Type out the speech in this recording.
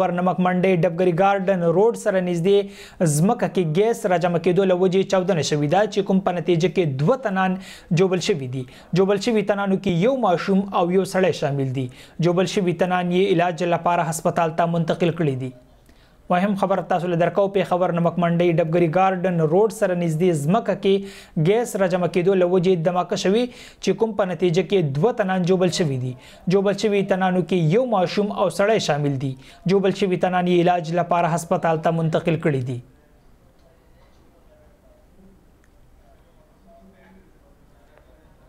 ور نمک منډي ډبګری ګارډن روډ سره نږدې زمکه کې ګیس راجم کېدو لوجې 14 شوې ده چې کوم په نتیجه کې دوه تنان جوبل شوې دي جوبل شوې تنانو کې یو ماشوم او یو سړی شامل دي جوبل شوې تنان یې علاج لپاره هسپتال ته منتقل کړي دي وایم خبر تاسو له درکاو په خبر نمک منډي ډبګري ګارډن روډ سره نږدې زمکه کې ګیس راجمع کېدو لوجې دماکه شوی چې کوم په نتیجه کې دوه تنان جوبل شوی دي جوبل شوی تنانو کې یو ماشوم او سړی شامل دي جوبل شوی تنان علاج لپاره هسپتال ته منتقل کړي دي